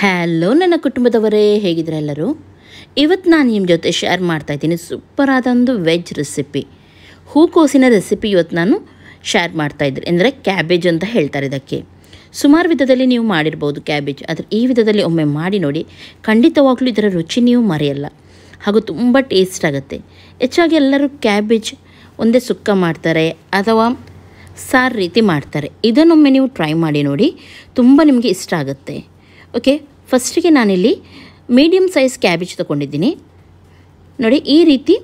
hello ನನ್ನ ಕುಟುಂಬದವರೇ ಹೇಗಿದ್ರೆ ಎಲ್ಲರೂ ಇವತ್ತು ನಾನು ನಿಮ್ಮ ಜೊತೆ ಶೇರ್ ಮಾಡ್ತಾ ಇದ್ದೀನಿ ಸೂಪರ್ ಆದ ಒಂದು ವೆಜ್ ರೆಸಿಪಿ ಹೂಕೋಸಿನ ರೆಸಿಪಿ ಇವತ್ತು ನಾನು ಶೇರ್ ಮಾಡ್ತಾ ಇದ್ದೀನಿ ಅಂದರೆ ಕ್ಯಾಬೇಜ್ ಅಂತ ಹೇಳ್ತಾರೆ ಇದಕ್ಕೆ ಸುಮಾರು ವಿಧದಲ್ಲಿ ನೀವು ಮಾಡಿರ್ಬೋದು ಕ್ಯಾಬೇಜ್ ಆದರೆ ಈ ವಿಧದಲ್ಲಿ ಒಮ್ಮೆ ಮಾಡಿ ನೋಡಿ ಖಂಡಿತವಾಗಲೂ ಇದರ ರುಚಿ ನೀವು ಮರೆಯಲ್ಲ ಹಾಗೂ ತುಂಬ ಟೇಸ್ಟ್ ಆಗುತ್ತೆ ಹೆಚ್ಚಾಗಿ ಎಲ್ಲರೂ ಕ್ಯಾಬೇಜ್ ಒಂದೇ ಸುಕ್ಕ ಮಾಡ್ತಾರೆ ಅಥವಾ ಸಾರು ರೀತಿ ಮಾಡ್ತಾರೆ ಇದನ್ನೊಮ್ಮೆ ನೀವು ಟ್ರೈ ಮಾಡಿ ನೋಡಿ ತುಂಬ ನಿಮಗೆ ಇಷ್ಟ ಆಗುತ್ತೆ ಓಕೆ ಫಸ್ಟಿಗೆ ನಾನಿಲ್ಲಿ ಮೀಡಿಯಮ್ ಸೈಜ್ ಕ್ಯಾಬೇಜ್ ತೊಗೊಂಡಿದ್ದೀನಿ ನೋಡಿ ಈ ರೀತಿ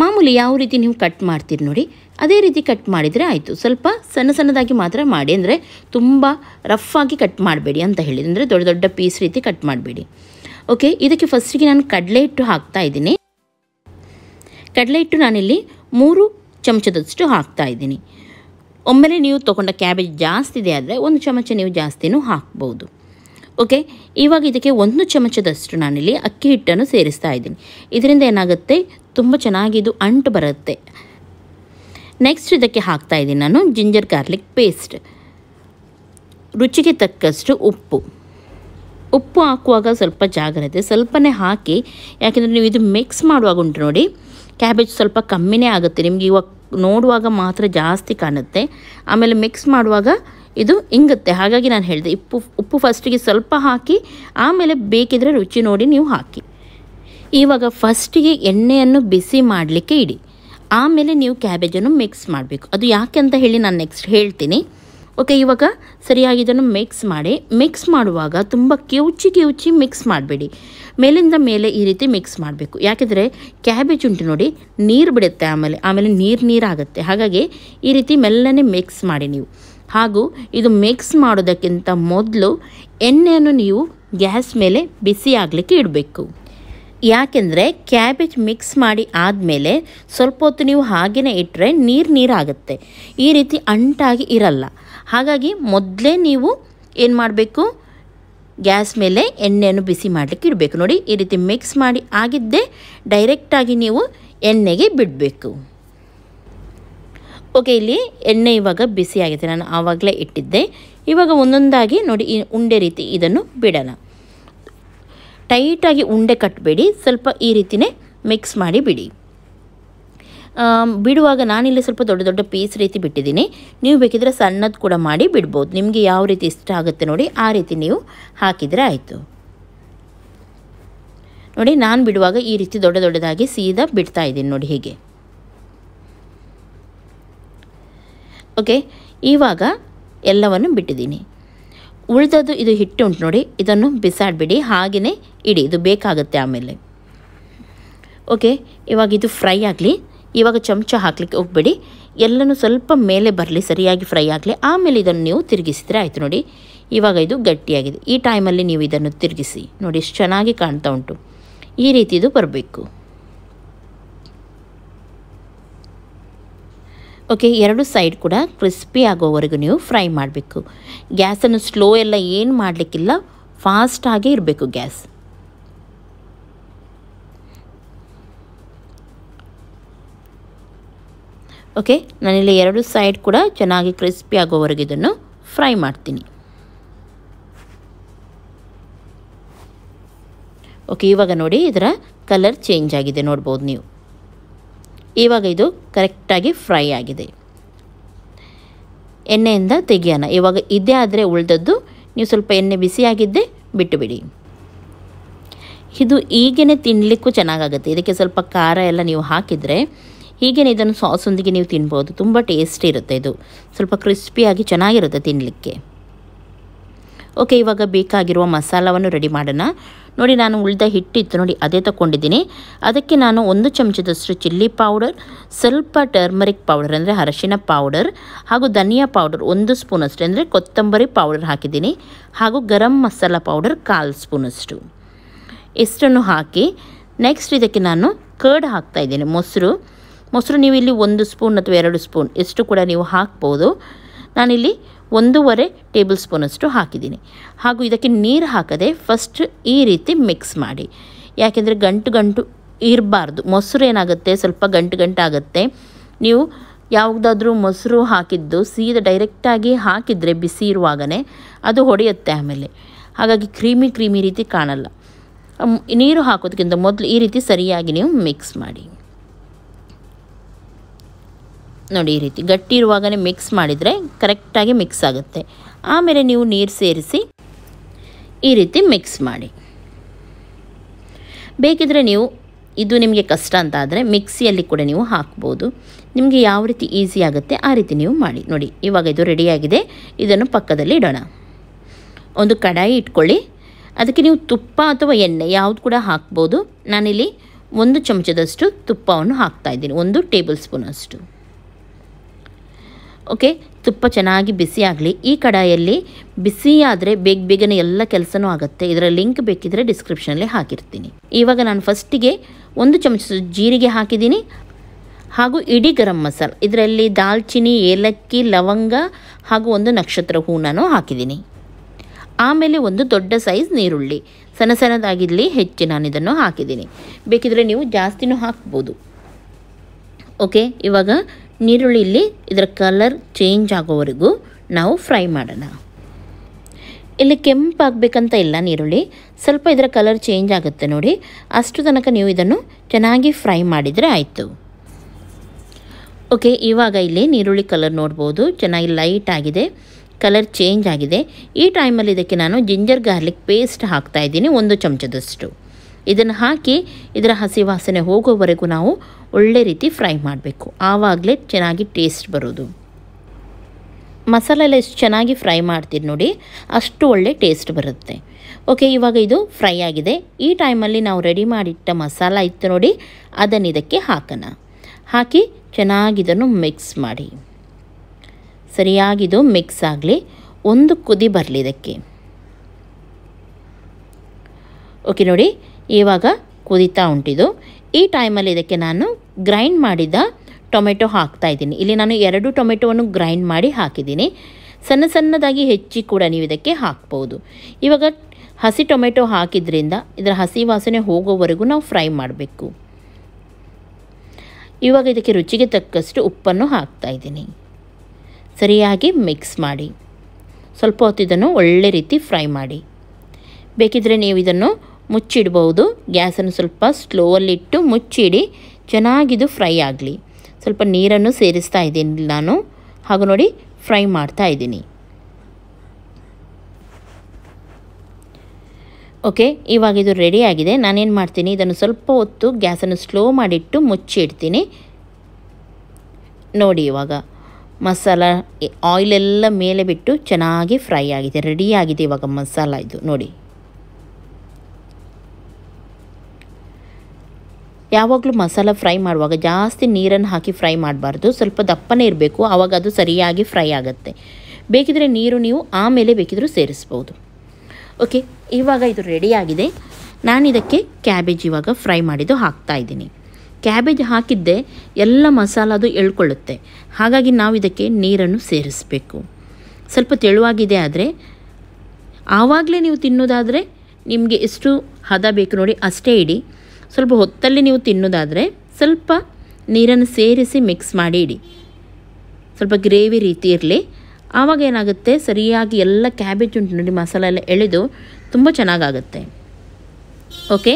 ಮಾಮೂಲಿ ಯಾವ ರೀತಿ ನೀವು ಕಟ್ ಮಾಡ್ತೀರಿ ನೋಡಿ ಅದೇ ರೀತಿ ಕಟ್ ಮಾಡಿದರೆ ಆಯಿತು ಸ್ವಲ್ಪ ಸಣ್ಣ ಸಣ್ಣದಾಗಿ ಮಾತ್ರ ಮಾಡಿ ಅಂದರೆ ತುಂಬ ರಫ್ಫಾಗಿ ಕಟ್ ಮಾಡಬೇಡಿ ಅಂತ ಹೇಳಿದೆ ಅಂದರೆ ದೊಡ್ಡ ದೊಡ್ಡ ಪೀಸ್ ರೀತಿ ಕಟ್ ಮಾಡಬೇಡಿ ಓಕೆ ಇದಕ್ಕೆ ಫಸ್ಟಿಗೆ ನಾನು ಕಡಲೆ ಹಿಟ್ಟು ಹಾಕ್ತಾ ಇದ್ದೀನಿ ಕಡಲೆ ಹಿಟ್ಟು ನಾನಿಲ್ಲಿ ಮೂರು ಚಮಚದಷ್ಟು ಹಾಕ್ತಾ ಇದ್ದೀನಿ ಒಮ್ಮೆಲೆ ನೀವು ತೊಗೊಂಡ ಕ್ಯಾಬೇಜ್ ಜಾಸ್ತಿ ಇದೆ ಆದರೆ ಒಂದು ಚಮಚ ನೀವು ಜಾಸ್ತಿನೂ ಹಾಕ್ಬೋದು ಓಕೆ ಇವಾಗ ಇದಕ್ಕೆ ಒಂದು ಚಮಚದಷ್ಟು ನಾನಿಲ್ಲಿ ಅಕ್ಕಿ ಹಿಟ್ಟನ್ನು ಸೇರಿಸ್ತಾ ಇದ್ದೀನಿ ಇದರಿಂದ ಏನಾಗುತ್ತೆ ತುಂಬ ಚೆನ್ನಾಗಿ ಇದು ಅಂಟು ಬರುತ್ತೆ ನೆಕ್ಸ್ಟ್ ಇದಕ್ಕೆ ಹಾಕ್ತಾ ಇದ್ದೀನಿ ನಾನು ಜಿಂಜರ್ ಗಾರ್ಲಿಕ್ ಪೇಸ್ಟ್ ರುಚಿಗೆ ತಕ್ಕಷ್ಟು ಉಪ್ಪು ಉಪ್ಪು ಹಾಕುವಾಗ ಸ್ವಲ್ಪ ಜಾಗ್ರತೆ ಸ್ವಲ್ಪನೇ ಹಾಕಿ ಯಾಕೆಂದರೆ ನೀವು ಇದು ಮಿಕ್ಸ್ ಮಾಡುವಾಗ ಉಂಟು ನೋಡಿ ಕ್ಯಾಬೇಜ್ ಸ್ವಲ್ಪ ಕಮ್ಮಿನೇ ಆಗುತ್ತೆ ನಿಮಗೆ ಇವಾಗ ನೋಡುವಾಗ ಮಾತ್ರ ಜಾಸ್ತಿ ಕಾಣುತ್ತೆ ಆಮೇಲೆ ಮಿಕ್ಸ್ ಮಾಡುವಾಗ ಇದು ಇಂಗುತ್ತೆ ಹಾಗಾಗಿ ನಾನು ಹೇಳಿದೆ ಉಪ್ಪು ಉಪ್ಪು ಫಸ್ಟಿಗೆ ಸ್ವಲ್ಪ ಹಾಕಿ ಆಮೇಲೆ ಬೇಕಿದ್ರೆ ರುಚಿ ನೋಡಿ ನೀವು ಹಾಕಿ ಇವಾಗ ಫಸ್ಟಿಗೆ ಎಣ್ಣೆಯನ್ನು ಬಿಸಿ ಮಾಡಲಿಕ್ಕೆ ಇಡಿ ಆಮೇಲೆ ನೀವು ಕ್ಯಾಬೇಜನ್ನು ಮಿಕ್ಸ್ ಮಾಡಬೇಕು ಅದು ಯಾಕೆ ಅಂತ ಹೇಳಿ ನಾನು ನೆಕ್ಸ್ಟ್ ಹೇಳ್ತೀನಿ ಓಕೆ ಇವಾಗ ಸರಿಯಾಗಿ ಇದನ್ನು ಮಿಕ್ಸ್ ಮಾಡಿ ಮಿಕ್ಸ್ ಮಾಡುವಾಗ ತುಂಬ ಕಿವುಚಿ ಕಿವುಚಿ ಮಿಕ್ಸ್ ಮಾಡಬೇಡಿ ಮೇಲಿಂದ ಮೇಲೆ ಈ ರೀತಿ ಮಿಕ್ಸ್ ಮಾಡಬೇಕು ಯಾಕೆಂದರೆ ಕ್ಯಾಬೇಜ್ ಉಂಟು ನೋಡಿ ನೀರು ಬಿಡುತ್ತೆ ಆಮೇಲೆ ಆಮೇಲೆ ನೀರು ನೀರಾಗುತ್ತೆ ಹಾಗಾಗಿ ಈ ರೀತಿ ಮೆಲ್ಲನೆ ಮಿಕ್ಸ್ ಮಾಡಿ ನೀವು ಹಾಗೂ ಇದು ಮಿಕ್ಸ್ ಮಾಡೋದಕ್ಕಿಂತ ಮೊದಲು ಎಣ್ಣೆಯನ್ನು ನೀವು ಗ್ಯಾಸ್ ಮೇಲೆ ಬಿಸಿ ಆಗಲಿಕ್ಕೆ ಇಡಬೇಕು ಯಾಕೆಂದರೆ ಕ್ಯಾಬೇಜ್ ಮಿಕ್ಸ್ ಮಾಡಿ ಆದಮೇಲೆ ಸ್ವಲ್ಪ ಹೊತ್ತು ನೀವು ಹಾಗೆಯೇ ಇಟ್ಟರೆ ನೀರು ನೀರಾಗುತ್ತೆ ಈ ರೀತಿ ಅಂಟಾಗಿ ಇರಲ್ಲ ಹಾಗಾಗಿ ಮೊದಲೇ ನೀವು ಏನು ಮಾಡಬೇಕು ಗ್ಯಾಸ್ ಮೇಲೆ ಎಣ್ಣೆಯನ್ನು ಬಿಸಿ ಮಾಡಲಿಕ್ಕೆ ಇಡಬೇಕು ನೋಡಿ ಈ ರೀತಿ ಮಿಕ್ಸ್ ಮಾಡಿ ಆಗಿದ್ದೇ ಡೈರೆಕ್ಟಾಗಿ ನೀವು ಎಣ್ಣೆಗೆ ಬಿಡಬೇಕು ಓಕೆ ಇಲ್ಲಿ ಎಣ್ಣೆ ಇವಾಗ ಬಿಸಿ ಆಗಿದೆ ನಾನು ಆವಾಗಲೇ ಇಟ್ಟಿದ್ದೆ ಇವಾಗ ಒಂದೊಂದಾಗಿ ನೋಡಿ ಈ ಉಂಡೆ ರೀತಿ ಇದನ್ನು ಬಿಡೋಣ ಟೈಟಾಗಿ ಉಂಡೆ ಕಟ್ಟಬೇಡಿ ಸ್ವಲ್ಪ ಈ ರೀತಿಯೇ ಮಿಕ್ಸ್ ಮಾಡಿ ಬಿಡಿ ಬಿಡುವಾಗ ನಾನಿಲ್ಲಿ ಸ್ವಲ್ಪ ದೊಡ್ಡ ದೊಡ್ಡ ಪೀಸ್ ರೀತಿ ಬಿಟ್ಟಿದ್ದೀನಿ ನೀವು ಬೇಕಿದ್ರೆ ಸಣ್ಣದು ಕೂಡ ಮಾಡಿ ಬಿಡ್ಬೋದು ನಿಮಗೆ ಯಾವ ರೀತಿ ಇಷ್ಟ ಆಗುತ್ತೆ ನೋಡಿ ಆ ರೀತಿ ನೀವು ಹಾಕಿದರೆ ಆಯಿತು ನೋಡಿ ನಾನು ಬಿಡುವಾಗ ಈ ರೀತಿ ದೊಡ್ಡ ದೊಡ್ಡದಾಗಿ ಸೀದಾ ಬಿಡ್ತಾ ಇದ್ದೀನಿ ನೋಡಿ ಹೀಗೆ ಓಕೆ ಇವಾಗ ಎಲ್ಲವನ್ನು ಬಿಟ್ಟಿದ್ದೀನಿ ಉಳಿದದ್ದು ಇದು ಹಿಟ್ಟು ಉಂಟು ನೋಡಿ ಇದನ್ನು ಬಿಸಾಡಿಬಿಡಿ ಹಾಗೆಯೇ ಇಡಿ ಇದು ಬೇಕಾಗುತ್ತೆ ಆಮೇಲೆ ಓಕೆ ಇವಾಗ ಇದು ಫ್ರೈ ಆಗಲಿ ಇವಾಗ ಚಮಚ ಹಾಕ್ಲಿಕ್ಕೆ ಹೋಗ್ಬೇಡಿ ಎಲ್ಲನೂ ಸ್ವಲ್ಪ ಮೇಲೆ ಬರಲಿ ಸರಿಯಾಗಿ ಫ್ರೈ ಆಗಲಿ ಆಮೇಲೆ ಇದನ್ನು ನೀವು ತಿರುಗಿಸಿದರೆ ಆಯಿತು ನೋಡಿ ಇವಾಗ ಇದು ಗಟ್ಟಿಯಾಗಿದೆ ಈ ಟೈಮಲ್ಲಿ ನೀವು ಇದನ್ನು ತಿರುಗಿಸಿ ನೋಡಿ ಎಷ್ಟು ಚೆನ್ನಾಗಿ ಕಾಣ್ತಾ ಉಂಟು ಈ ರೀತಿದು ಬರಬೇಕು ಓಕೆ ಎರಡು ಸೈಡ್ ಕೂಡ ಕ್ರಿಸ್ಪಿ ಆಗೋವರೆಗೂ ನೀವು ಫ್ರೈ ಮಾಡಬೇಕು ಗ್ಯಾಸನ್ನು ಸ್ಲೋ ಎಲ್ಲ ಏನು ಮಾಡಲಿಕ್ಕಿಲ್ಲ ಆಗಿ ಇರಬೇಕು ಗ್ಯಾಸ್ ಓಕೆ ನಾನಿಲ್ಲಿ ಎರಡು ಸೈಡ್ ಕೂಡ ಚೆನ್ನಾಗಿ ಕ್ರಿಸ್ಪಿ ಆಗೋವರೆಗೂ ಇದನ್ನು ಫ್ರೈ ಮಾಡ್ತೀನಿ ಓಕೆ ಇವಾಗ ನೋಡಿ ಇದರ ಕಲರ್ ಚೇಂಜ್ ಆಗಿದೆ ನೋಡ್ಬೋದು ನೀವು ಇವಾಗ ಇದು ಕರೆಕ್ಟಾಗಿ ಫ್ರೈ ಆಗಿದೆ ಎಣ್ಣೆಯಿಂದ ತೆಗೆಯೋಣ ಇವಾಗ ಇದೇ ಆದರೆ ಉಳಿದದ್ದು ನೀವು ಸ್ವಲ್ಪ ಎಣ್ಣೆ ಬಿಸಿಯಾಗಿದ್ದೇ ಬಿಟ್ಟುಬಿಡಿ ಇದು ಈಗೇನೆ ತಿನ್ನಲಿಕ್ಕೂ ಚೆನ್ನಾಗಾಗುತ್ತೆ ಇದಕ್ಕೆ ಸ್ವಲ್ಪ ಖಾರ ಎಲ್ಲ ನೀವು ಹಾಕಿದರೆ ಹೀಗೇನೆ ಇದನ್ನು ಸಾಸೊಂದಿಗೆ ನೀವು ತಿನ್ಬೋದು ತುಂಬ ಟೇಸ್ಟಿ ಇರುತ್ತೆ ಇದು ಸ್ವಲ್ಪ ಕ್ರಿಸ್ಪಿಯಾಗಿ ಚೆನ್ನಾಗಿರುತ್ತೆ ತಿನ್ನಲಿಕ್ಕೆ ಓಕೆ ಇವಾಗ ಬೇಕಾಗಿರುವ ಮಸಾಲವನ್ನು ರೆಡಿ ಮಾಡೋಣ ನೋಡಿ ನಾನು ಉಳಿದ ಹಿಟ್ಟಿತ್ತು ನೋಡಿ ಅದೇ ತಗೊಂಡಿದ್ದೀನಿ ಅದಕ್ಕೆ ನಾನು ಒಂದು ಚಮಚದಷ್ಟು ಚಿಲ್ಲಿ ಪೌಡರ್ ಸ್ವಲ್ಪ ಟರ್ಮರಿಕ್ ಪೌಡರ್ ಅಂದರೆ ಅರಶಿನ ಪೌಡರ್ ಹಾಗೂ ಧನಿಯಾ ಪೌಡರ್ ಒಂದು ಸ್ಪೂನಷ್ಟು ಅಂದರೆ ಕೊತ್ತಂಬರಿ ಪೌಡರ್ ಹಾಕಿದ್ದೀನಿ ಹಾಗೂ ಗರಂ ಮಸಾಲ ಪೌಡರ್ ಕಾಲು ಸ್ಪೂನಷ್ಟು ಇಷ್ಟನ್ನು ಹಾಕಿ ನೆಕ್ಸ್ಟ್ ಇದಕ್ಕೆ ನಾನು ಕರ್ಡ್ ಇದ್ದೀನಿ ಮೊಸರು ಮೊಸರು ನೀವು ಇಲ್ಲಿ ಒಂದು ಸ್ಪೂನ್ ಅಥವಾ ಎರಡು ಸ್ಪೂನ್ ಎಷ್ಟು ಕೂಡ ನೀವು ಹಾಕ್ಬೋದು ನಾನಿಲ್ಲಿ ಒಂದೂವರೆ ಟೇಬಲ್ ಸ್ಪೂನಷ್ಟು ಹಾಕಿದ್ದೀನಿ ಹಾಗೂ ಇದಕ್ಕೆ ನೀರು ಹಾಕದೆ ಫಸ್ಟ್ ಈ ರೀತಿ ಮಿಕ್ಸ್ ಮಾಡಿ ಯಾಕೆಂದರೆ ಗಂಟು ಗಂಟು ಇರಬಾರ್ದು ಮೊಸರು ಏನಾಗುತ್ತೆ ಸ್ವಲ್ಪ ಗಂಟು ಗಂಟು ಆಗುತ್ತೆ ನೀವು ಯಾವುದಾದ್ರೂ ಮೊಸರು ಹಾಕಿದ್ದು ಸೀದಾ ಡೈರೆಕ್ಟಾಗಿ ಹಾಕಿದರೆ ಬಿಸಿ ಇರುವಾಗಲೇ ಅದು ಹೊಡೆಯುತ್ತೆ ಆಮೇಲೆ ಹಾಗಾಗಿ ಕ್ರೀಮಿ ಕ್ರೀಮಿ ರೀತಿ ಕಾಣಲ್ಲ ನೀರು ಹಾಕೋದಕ್ಕಿಂತ ಮೊದಲು ಈ ರೀತಿ ಸರಿಯಾಗಿ ನೀವು ಮಿಕ್ಸ್ ಮಾಡಿ ನೋಡಿ ಈ ರೀತಿ ಗಟ್ಟಿ ಇರುವಾಗಲೇ ಮಿಕ್ಸ್ ಮಾಡಿದರೆ ಕರೆಕ್ಟಾಗಿ ಮಿಕ್ಸ್ ಆಗುತ್ತೆ ಆಮೇಲೆ ನೀವು ನೀರು ಸೇರಿಸಿ ಈ ರೀತಿ ಮಿಕ್ಸ್ ಮಾಡಿ ಬೇಕಿದ್ರೆ ನೀವು ಇದು ನಿಮಗೆ ಕಷ್ಟ ಅಂತ ಆದರೆ ಮಿಕ್ಸಿಯಲ್ಲಿ ಕೂಡ ನೀವು ಹಾಕ್ಬೋದು ನಿಮಗೆ ಯಾವ ರೀತಿ ಈಸಿ ಆಗುತ್ತೆ ಆ ರೀತಿ ನೀವು ಮಾಡಿ ನೋಡಿ ಇವಾಗ ಇದು ರೆಡಿಯಾಗಿದೆ ಇದನ್ನು ಪಕ್ಕದಲ್ಲಿ ಇಡೋಣ ಒಂದು ಕಡಾಯಿ ಇಟ್ಕೊಳ್ಳಿ ಅದಕ್ಕೆ ನೀವು ತುಪ್ಪ ಅಥವಾ ಎಣ್ಣೆ ಯಾವುದು ಕೂಡ ಹಾಕ್ಬೋದು ನಾನಿಲ್ಲಿ ಒಂದು ಚಮಚದಷ್ಟು ತುಪ್ಪವನ್ನು ಹಾಕ್ತಾಯಿದ್ದೀನಿ ಒಂದು ಟೇಬಲ್ ಸ್ಪೂನ್ ಅಷ್ಟು ಓಕೆ ತುಪ್ಪ ಚೆನ್ನಾಗಿ ಬಿಸಿ ಆಗಲಿ ಈ ಕಡಾಯಲ್ಲಿ ಬಿಸಿ ಆದರೆ ಬೇಗ ಬೇಗನೆ ಎಲ್ಲ ಕೆಲಸನೂ ಆಗುತ್ತೆ ಇದರ ಲಿಂಕ್ ಬೇಕಿದ್ರೆ ಡಿಸ್ಕ್ರಿಪ್ಷನಲ್ಲಿ ಹಾಕಿರ್ತೀನಿ ಇವಾಗ ನಾನು ಫಸ್ಟಿಗೆ ಒಂದು ಚಮಚ ಜೀರಿಗೆ ಹಾಕಿದ್ದೀನಿ ಹಾಗೂ ಇಡೀ ಗರಂ ಮಸಾಲ ಇದರಲ್ಲಿ ದಾಲ್ಚಿನಿ ಏಲಕ್ಕಿ ಲವಂಗ ಹಾಗೂ ಒಂದು ನಕ್ಷತ್ರ ಹೂನೂ ಹಾಕಿದ್ದೀನಿ ಆಮೇಲೆ ಒಂದು ದೊಡ್ಡ ಸೈಜ್ ನೀರುಳ್ಳಿ ಸಣ್ಣ ಸಣ್ಣದಾಗಿರಲಿ ಹೆಚ್ಚು ನಾನು ಇದನ್ನು ಹಾಕಿದ್ದೀನಿ ಬೇಕಿದ್ರೆ ನೀವು ಜಾಸ್ತಿನೂ ಹಾಕ್ಬೋದು ಓಕೆ ಇವಾಗ ನೀರುಳ್ಳಿಲಿ ಇದರ ಕಲರ್ ಚೇಂಜ್ ಆಗೋವರೆಗೂ ನಾವು ಫ್ರೈ ಮಾಡೋಣ ಇಲ್ಲಿ ಕೆಂಪಾಗಬೇಕಂತ ಇಲ್ಲ ನೀರುಳ್ಳಿ ಸ್ವಲ್ಪ ಇದರ ಕಲರ್ ಚೇಂಜ್ ಆಗುತ್ತೆ ನೋಡಿ ಅಷ್ಟು ತನಕ ನೀವು ಇದನ್ನು ಚೆನ್ನಾಗಿ ಫ್ರೈ ಮಾಡಿದರೆ ಆಯಿತು ಓಕೆ ಇವಾಗ ಇಲ್ಲಿ ನೀರುಳ್ಳಿ ಕಲರ್ ನೋಡ್ಬೋದು ಚೆನ್ನಾಗಿ ಲೈಟ್ ಆಗಿದೆ ಕಲರ್ ಚೇಂಜ್ ಆಗಿದೆ ಈ ಟೈಮಲ್ಲಿ ಇದಕ್ಕೆ ನಾನು ಜಿಂಜರ್ ಗಾರ್ಲಿಕ್ ಪೇಸ್ಟ್ ಹಾಕ್ತಾ ಇದ್ದೀನಿ ಒಂದು ಚಮಚದಷ್ಟು ಇದನ್ನು ಹಾಕಿ ಇದರ ಹಸಿ ವಾಸನೆ ಹೋಗೋವರೆಗೂ ನಾವು ಒಳ್ಳೆ ರೀತಿ ಫ್ರೈ ಮಾಡಬೇಕು ಆವಾಗಲೇ ಚೆನ್ನಾಗಿ ಟೇಸ್ಟ್ ಬರೋದು ಮಸಾಲೆಲ್ಲ ಎಷ್ಟು ಚೆನ್ನಾಗಿ ಫ್ರೈ ಮಾಡ್ತೀರಿ ನೋಡಿ ಅಷ್ಟು ಒಳ್ಳೆ ಟೇಸ್ಟ್ ಬರುತ್ತೆ ಓಕೆ ಇವಾಗ ಇದು ಫ್ರೈ ಆಗಿದೆ ಈ ಟೈಮಲ್ಲಿ ನಾವು ರೆಡಿ ಮಾಡಿಟ್ಟ ಮಸಾಲ ಇತ್ತು ನೋಡಿ ಅದನ್ನು ಇದಕ್ಕೆ ಹಾಕೋಣ ಹಾಕಿ ಚೆನ್ನಾಗಿದನ್ನು ಮಿಕ್ಸ್ ಮಾಡಿ ಸರಿಯಾಗಿದು ಮಿಕ್ಸ್ ಆಗಲಿ ಒಂದು ಕುದಿ ಬರಲಿ ಇದಕ್ಕೆ ಓಕೆ ನೋಡಿ ಇವಾಗ ಕುದೀತಾ ಉಂಟಿದು ಈ ಟೈಮಲ್ಲಿ ಇದಕ್ಕೆ ನಾನು ಗ್ರೈಂಡ್ ಮಾಡಿದ ಟೊಮೆಟೊ ಹಾಕ್ತಾ ಇದ್ದೀನಿ ಇಲ್ಲಿ ನಾನು ಎರಡು ಟೊಮೆಟೊವನ್ನು ಗ್ರೈಂಡ್ ಮಾಡಿ ಹಾಕಿದ್ದೀನಿ ಸಣ್ಣ ಸಣ್ಣದಾಗಿ ಹೆಚ್ಚಿ ಕೂಡ ನೀವು ಇದಕ್ಕೆ ಹಾಕ್ಬೋದು ಇವಾಗ ಹಸಿ ಟೊಮೆಟೊ ಹಾಕಿದ್ರಿಂದ ಇದರ ಹಸಿ ವಾಸನೆ ಹೋಗೋವರೆಗೂ ನಾವು ಫ್ರೈ ಮಾಡಬೇಕು ಇವಾಗ ಇದಕ್ಕೆ ರುಚಿಗೆ ತಕ್ಕಷ್ಟು ಉಪ್ಪನ್ನು ಹಾಕ್ತಾ ಇದ್ದೀನಿ ಸರಿಯಾಗಿ ಮಿಕ್ಸ್ ಮಾಡಿ ಸ್ವಲ್ಪ ಹೊತ್ತು ಇದನ್ನು ಒಳ್ಳೆ ರೀತಿ ಫ್ರೈ ಮಾಡಿ ಬೇಕಿದ್ರೆ ನೀವು ಇದನ್ನು ಮುಚ್ಚಿಡ್ಬೋದು ಗ್ಯಾಸನ್ನು ಸ್ವಲ್ಪ ಸ್ಲೋವಲ್ಲಿಟ್ಟು ಮುಚ್ಚಿಡಿ ಚೆನ್ನಾಗಿದು ಫ್ರೈ ಆಗಲಿ ಸ್ವಲ್ಪ ನೀರನ್ನು ಸೇರಿಸ್ತಾ ಇದ್ದೀನಿ ನಾನು ಹಾಗೂ ನೋಡಿ ಫ್ರೈ ಮಾಡ್ತಾ ಇದ್ದೀನಿ ಓಕೆ ಇವಾಗ ಇದು ರೆಡಿ ಆಗಿದೆ ನಾನೇನು ಮಾಡ್ತೀನಿ ಇದನ್ನು ಸ್ವಲ್ಪ ಹೊತ್ತು ಗ್ಯಾಸನ್ನು ಸ್ಲೋ ಮಾಡಿಟ್ಟು ಮುಚ್ಚಿಡ್ತೀನಿ ನೋಡಿ ಇವಾಗ ಮಸಾಲ ಆಯಿಲೆಲ್ಲ ಮೇಲೆ ಬಿಟ್ಟು ಚೆನ್ನಾಗಿ ಫ್ರೈ ಆಗಿದೆ ರೆಡಿ ಆಗಿದೆ ಇವಾಗ ಮಸಾಲ ಇದು ನೋಡಿ ಯಾವಾಗಲೂ ಮಸಾಲ ಫ್ರೈ ಮಾಡುವಾಗ ಜಾಸ್ತಿ ನೀರನ್ನು ಹಾಕಿ ಫ್ರೈ ಮಾಡಬಾರ್ದು ಸ್ವಲ್ಪ ದಪ್ಪನೇ ಇರಬೇಕು ಆವಾಗ ಅದು ಸರಿಯಾಗಿ ಫ್ರೈ ಆಗುತ್ತೆ ಬೇಕಿದ್ರೆ ನೀರು ನೀವು ಆಮೇಲೆ ಬೇಕಿದ್ರೂ ಸೇರಿಸ್ಬೋದು ಓಕೆ ಇವಾಗ ಇದು ರೆಡಿಯಾಗಿದೆ ನಾನು ಇದಕ್ಕೆ ಕ್ಯಾಬೇಜ್ ಇವಾಗ ಫ್ರೈ ಮಾಡಿದ್ದು ಹಾಕ್ತಾಯಿದ್ದೀನಿ ಕ್ಯಾಬೇಜ್ ಹಾಕಿದ್ದೆ ಎಲ್ಲ ಮಸಾಲ ಅದು ಎಳ್ಕೊಳ್ಳುತ್ತೆ ಹಾಗಾಗಿ ನಾವು ಇದಕ್ಕೆ ನೀರನ್ನು ಸೇರಿಸಬೇಕು ಸ್ವಲ್ಪ ತೆಳುವಾಗಿದೆ ಆದರೆ ಆವಾಗಲೇ ನೀವು ತಿನ್ನೋದಾದರೆ ನಿಮಗೆ ಎಷ್ಟು ಹದ ಬೇಕು ನೋಡಿ ಅಷ್ಟೇ ಇಡಿ ಸ್ವಲ್ಪ ಹೊತ್ತಲ್ಲಿ ನೀವು ತಿನ್ನೋದಾದರೆ ಸ್ವಲ್ಪ ನೀರನ್ನು ಸೇರಿಸಿ ಮಿಕ್ಸ್ ಮಾಡಿ ಇಡಿ ಸ್ವಲ್ಪ ಗ್ರೇವಿ ರೀತಿ ಇರಲಿ ಆವಾಗ ಏನಾಗುತ್ತೆ ಸರಿಯಾಗಿ ಎಲ್ಲ ಕ್ಯಾಬೇಜ್ ಉಂಟು ನೋಡಿ ಮಸಾಲೆ ಎಲ್ಲ ಎಳೆದು ತುಂಬ ಚೆನ್ನಾಗಾಗುತ್ತೆ ಓಕೆ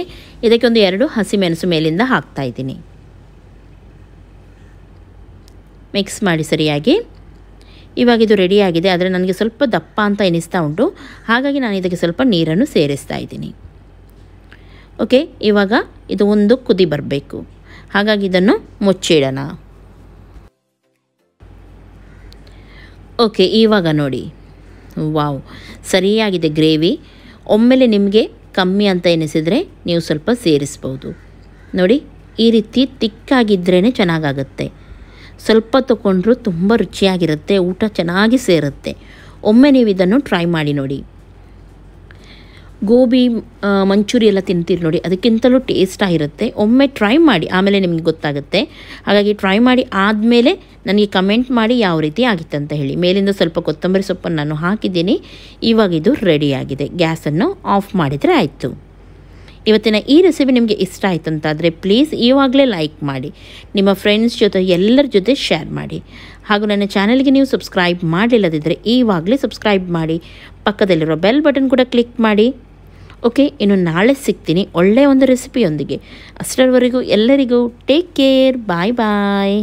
ಇದಕ್ಕೆ ಒಂದು ಎರಡು ಹಸಿಮೆಣಸು ಮೇಲಿಂದ ಹಾಕ್ತಾ ಇದ್ದೀನಿ ಮಿಕ್ಸ್ ಮಾಡಿ ಸರಿಯಾಗಿ ಇವಾಗ ಇದು ರೆಡಿಯಾಗಿದೆ ಆದರೆ ನನಗೆ ಸ್ವಲ್ಪ ದಪ್ಪ ಅಂತ ಎನಿಸ್ತಾ ಉಂಟು ಹಾಗಾಗಿ ನಾನು ಇದಕ್ಕೆ ಸ್ವಲ್ಪ ನೀರನ್ನು ಸೇರಿಸ್ತಾ ಇದ್ದೀನಿ ಓಕೆ ಇವಾಗ ಇದು ಒಂದು ಕುದಿ ಬರಬೇಕು ಹಾಗಾಗಿ ಇದನ್ನು ಮುಚ್ಚಿಡೋಣ ಓಕೆ ಇವಾಗ ನೋಡಿ ವಾವ್ ಸರಿಯಾಗಿದೆ ಗ್ರೇವಿ ಒಮ್ಮೆಲೆ ನಿಮಗೆ ಕಮ್ಮಿ ಅಂತ ಎನಿಸಿದರೆ ನೀವು ಸ್ವಲ್ಪ ಸೇರಿಸ್ಬೋದು ನೋಡಿ ಈ ರೀತಿ ತಿಕ್ಕಾಗಿದ್ದರೆ ಚೆನ್ನಾಗಾಗುತ್ತೆ ಸ್ವಲ್ಪ ತೊಗೊಂಡ್ರೂ ತುಂಬ ರುಚಿಯಾಗಿರುತ್ತೆ ಊಟ ಚೆನ್ನಾಗಿ ಸೇರುತ್ತೆ ಒಮ್ಮೆ ನೀವು ಇದನ್ನು ಟ್ರೈ ಮಾಡಿ ನೋಡಿ ಗೋಬಿ ಮಂಚೂರಿ ಎಲ್ಲ ತಿಂತೀರಿ ನೋಡಿ ಅದಕ್ಕಿಂತಲೂ ಟೇಸ್ಟಾಗಿರುತ್ತೆ ಒಮ್ಮೆ ಟ್ರೈ ಮಾಡಿ ಆಮೇಲೆ ನಿಮಗೆ ಗೊತ್ತಾಗುತ್ತೆ ಹಾಗಾಗಿ ಟ್ರೈ ಮಾಡಿ ಆದಮೇಲೆ ನನಗೆ ಕಮೆಂಟ್ ಮಾಡಿ ಯಾವ ರೀತಿ ಆಗಿತ್ತು ಅಂತ ಹೇಳಿ ಮೇಲಿಂದ ಸ್ವಲ್ಪ ಕೊತ್ತಂಬರಿ ಸೊಪ್ಪನ್ನು ನಾನು ಹಾಕಿದ್ದೀನಿ ಇವಾಗ ಇದು ರೆಡಿಯಾಗಿದೆ ಗ್ಯಾಸನ್ನು ಆಫ್ ಮಾಡಿದರೆ ಆಯಿತು ಇವತ್ತಿನ ಈ ರೆಸಿಪಿ ನಿಮಗೆ ಇಷ್ಟ ಆಯಿತು ಅಂತಾದರೆ ಪ್ಲೀಸ್ ಇವಾಗಲೇ ಲೈಕ್ ಮಾಡಿ ನಿಮ್ಮ ಫ್ರೆಂಡ್ಸ್ ಜೊತೆ ಎಲ್ಲರ ಜೊತೆ ಶೇರ್ ಮಾಡಿ ಹಾಗೂ ನನ್ನ ಚಾನಲ್ಗೆ ನೀವು ಸಬ್ಸ್ಕ್ರೈಬ್ ಮಾಡಿಲ್ಲದಿದ್ದರೆ ಈವಾಗಲೇ ಸಬ್ಸ್ಕ್ರೈಬ್ ಮಾಡಿ ಪಕ್ಕದಲ್ಲಿರೋ ಬೆಲ್ ಬಟನ್ ಕೂಡ ಕ್ಲಿಕ್ ಮಾಡಿ ಓಕೆ ಇನ್ನು ನಾಳೆ ಸಿಗ್ತೀನಿ ಒಳ್ಳೆಯ ಒಂದು ರೆಸಿಪಿಯೊಂದಿಗೆ ಅಷ್ಟರವರೆಗೂ ಎಲ್ಲರಿಗೂ ಟೇಕ್ ಕೇರ್ ಬಾಯ್ ಬಾಯ್